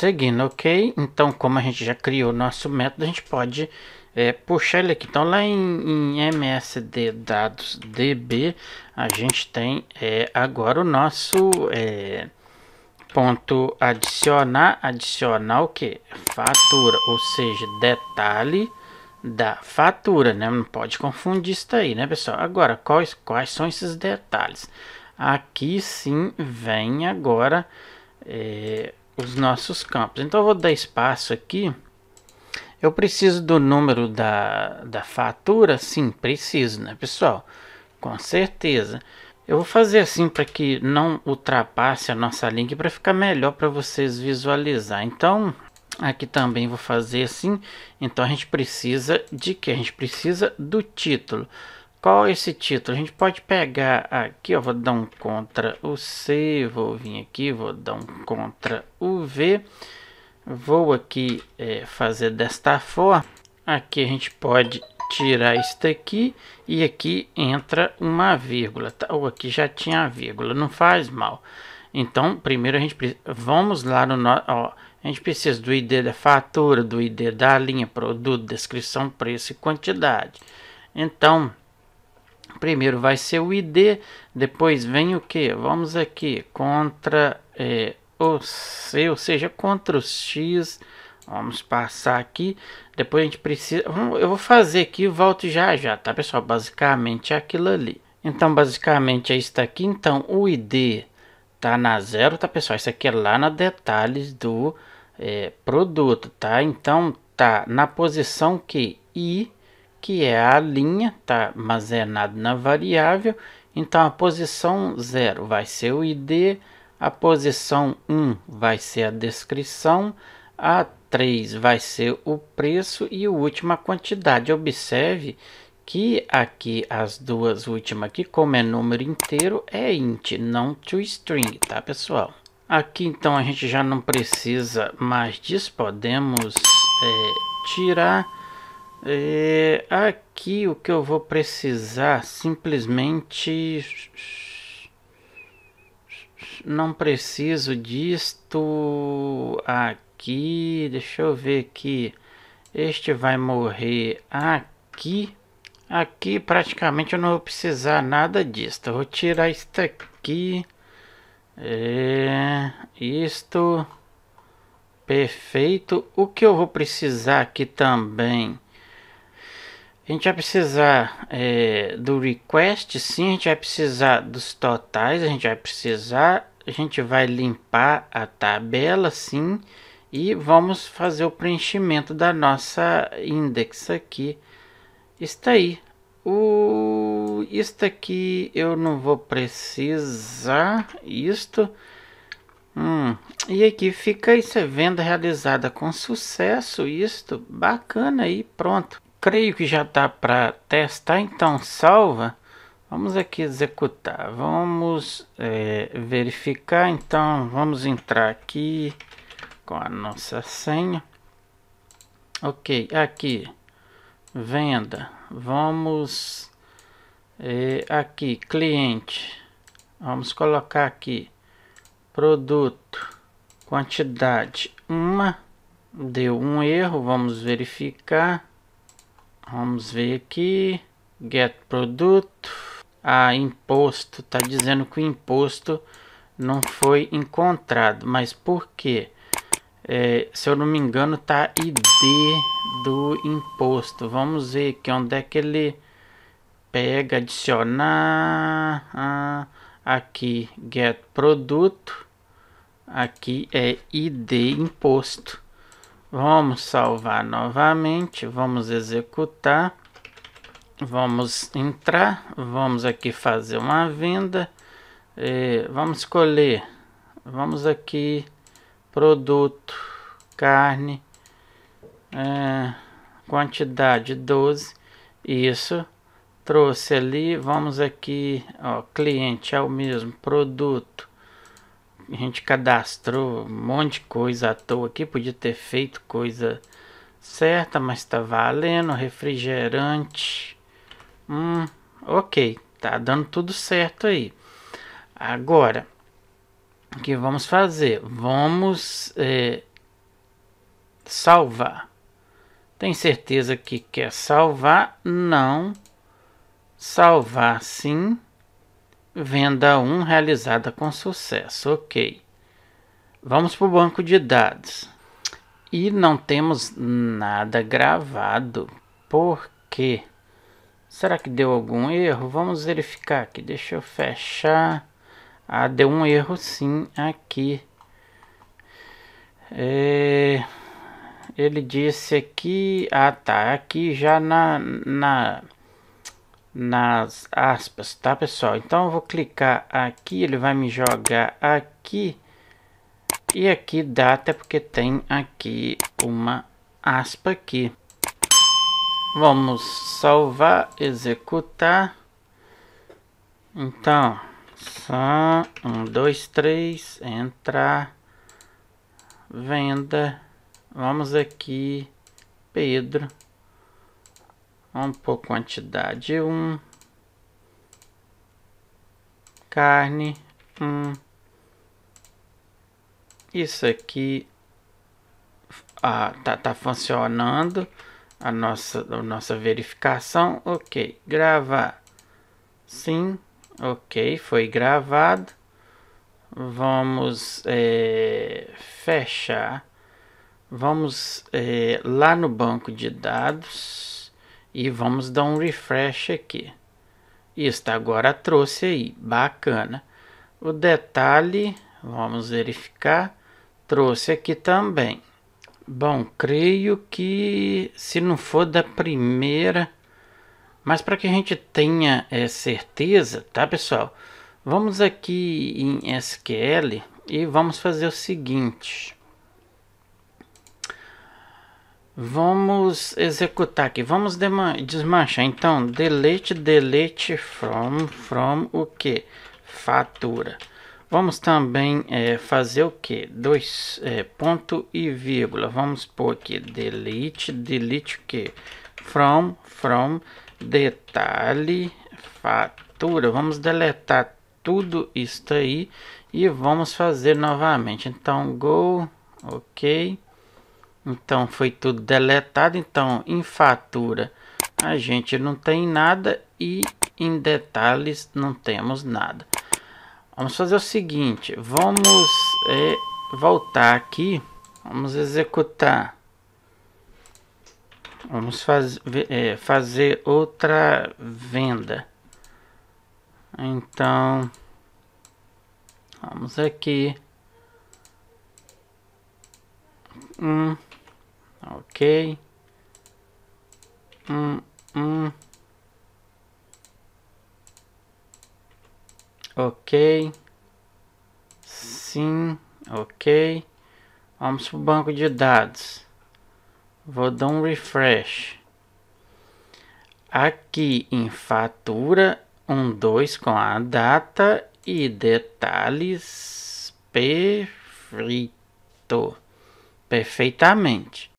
Seguindo, ok? Então, como a gente já criou nosso método, a gente pode é, puxar ele aqui. Então, lá em, em MSD dados DB, a gente tem é, agora o nosso é, ponto adicionar, adicionar o que? Fatura, ou seja, detalhe da fatura, né? Não pode confundir isso aí, né, pessoal? Agora, quais, quais são esses detalhes? Aqui sim vem agora é, os nossos campos. Então eu vou dar espaço aqui. Eu preciso do número da, da fatura? Sim, preciso, né, pessoal? Com certeza. Eu vou fazer assim para que não ultrapasse a nossa link para ficar melhor para vocês visualizar. Então, aqui também vou fazer assim. Então a gente precisa de que? A gente precisa do título. Qual é esse título? A gente pode pegar aqui, eu vou dar um contra o C, vou vir aqui, vou dar um contra o V. Vou aqui é, fazer desta forma. Aqui a gente pode tirar isso daqui e aqui entra uma vírgula, tá? ou aqui já tinha a vírgula, não faz mal. Então, primeiro a gente vamos lá no a gente precisa do ID da fatura, do ID da linha, produto, descrição, preço e quantidade. Então, Primeiro vai ser o ID, depois vem o que? Vamos aqui, contra é, o C, ou seja, contra o X. Vamos passar aqui, depois a gente precisa... Eu vou fazer aqui e volto já já, tá pessoal? Basicamente é aquilo ali. Então, basicamente é isso aqui. Então, o ID tá na zero, tá pessoal? Isso aqui é lá na detalhes do é, produto, tá? Então, tá na posição que I que é a linha, está armazenado na variável, então a posição 0 vai ser o ID, a posição 1 um vai ser a descrição, a 3 vai ser o preço e a última quantidade. Observe que aqui as duas últimas aqui, como é número inteiro, é int, não toString, tá pessoal? Aqui então a gente já não precisa mais disso, podemos é, tirar é, aqui o que eu vou precisar simplesmente não preciso disto aqui. Deixa eu ver aqui. Este vai morrer aqui. Aqui praticamente eu não vou precisar nada disto. Eu vou tirar isto aqui. É, isto. Perfeito. O que eu vou precisar aqui também? A gente vai precisar é, do request, sim, a gente vai precisar dos totais, a gente vai precisar, a gente vai limpar a tabela, sim, e vamos fazer o preenchimento da nossa index aqui. Está aí. O isto aqui eu não vou precisar isto. Hum. E aqui fica isso, venda realizada com sucesso, isto, bacana aí, pronto creio que já está para testar, então salva. Vamos aqui executar, vamos é, verificar, então vamos entrar aqui com a nossa senha. Ok, aqui, venda, vamos é, aqui, cliente, vamos colocar aqui, produto, quantidade, uma, deu um erro, vamos verificar. Vamos ver aqui. Get produto. Ah, imposto. Tá dizendo que o imposto não foi encontrado. Mas por quê? É, se eu não me engano, tá ID do imposto. Vamos ver aqui onde é que ele pega, adicionar. Ah, aqui, get produto. Aqui é ID imposto. Vamos salvar novamente, vamos executar, vamos entrar, vamos aqui fazer uma venda, eh, vamos escolher, vamos aqui, produto, carne, eh, quantidade 12, isso, trouxe ali, vamos aqui, ó, cliente é o mesmo, produto, a gente cadastrou um monte de coisa à toa aqui, podia ter feito coisa certa, mas tá valendo. Refrigerante. Hum, ok, tá dando tudo certo aí. Agora, o que vamos fazer? Vamos é, salvar. Tem certeza que quer salvar? Não. Salvar sim. Venda 1 realizada com sucesso, ok. Vamos para o banco de dados. E não temos nada gravado. Por quê? Será que deu algum erro? Vamos verificar aqui. Deixa eu fechar. Ah, deu um erro sim aqui. É... Ele disse aqui... Ah, tá. Aqui já na... na nas aspas, tá pessoal? Então eu vou clicar aqui, ele vai me jogar aqui e aqui dá até porque tem aqui uma aspa aqui. Vamos salvar, executar. Então, só um, dois, três, entrar, venda. Vamos aqui, Pedro. Vamos por quantidade 1. Um. Carne 1. Um. Isso aqui ah, tá, tá funcionando a nossa, a nossa verificação. Ok, gravar. Sim, ok, foi gravado. Vamos é, fechar. Vamos é, lá no banco de dados. E vamos dar um refresh aqui. Isso, agora trouxe aí, bacana. O detalhe, vamos verificar, trouxe aqui também. Bom, creio que se não for da primeira, mas para que a gente tenha é, certeza, tá pessoal? Vamos aqui em SQL e vamos fazer o seguinte. Vamos executar aqui, vamos desmanchar. Então, delete, delete from, from o que? Fatura. Vamos também é, fazer o que? Dois é, ponto e vírgula. Vamos pôr aqui delete, delete o que? From, from, detalhe, fatura. Vamos deletar tudo isso aí e vamos fazer novamente. Então, go, ok então foi tudo deletado. Então em fatura a gente não tem nada e em detalhes não temos nada. Vamos fazer o seguinte, vamos é, voltar aqui, vamos executar. Vamos faz, é, fazer outra venda. Então, vamos aqui um, ok, um, um, ok, sim, ok, vamos para o banco de dados, vou dar um refresh, aqui em fatura, um dois com a data e detalhes perfeito perfeitamente